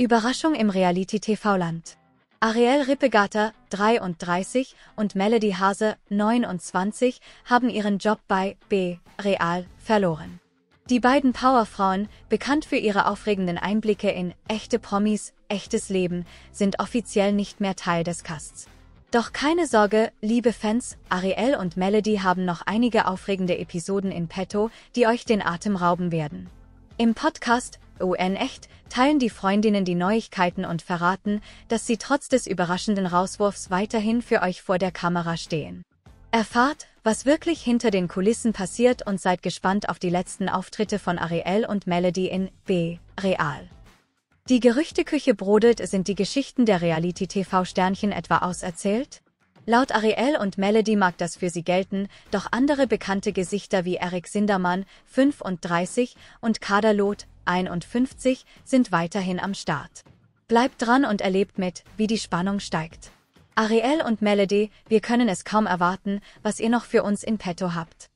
Überraschung im Reality-TV-Land. Ariel Rippegatter, 33, und Melody Hase, 29, haben ihren Job bei B. Real verloren. Die beiden Powerfrauen, bekannt für ihre aufregenden Einblicke in echte Promis, echtes Leben, sind offiziell nicht mehr Teil des Casts. Doch keine Sorge, liebe Fans, Ariel und Melody haben noch einige aufregende Episoden in petto, die euch den Atem rauben werden. Im Podcast UN Echt teilen die Freundinnen die Neuigkeiten und verraten, dass sie trotz des überraschenden Rauswurfs weiterhin für euch vor der Kamera stehen. Erfahrt, was wirklich hinter den Kulissen passiert und seid gespannt auf die letzten Auftritte von Ariel und Melody in B. Real. Die Gerüchteküche brodelt, sind die Geschichten der Reality-TV-Sternchen etwa auserzählt? Laut Ariel und Melody mag das für sie gelten, doch andere bekannte Gesichter wie Eric Sindermann, 35, und Kader Loth, 51, sind weiterhin am Start. Bleibt dran und erlebt mit, wie die Spannung steigt. Ariel und Melody, wir können es kaum erwarten, was ihr noch für uns in petto habt.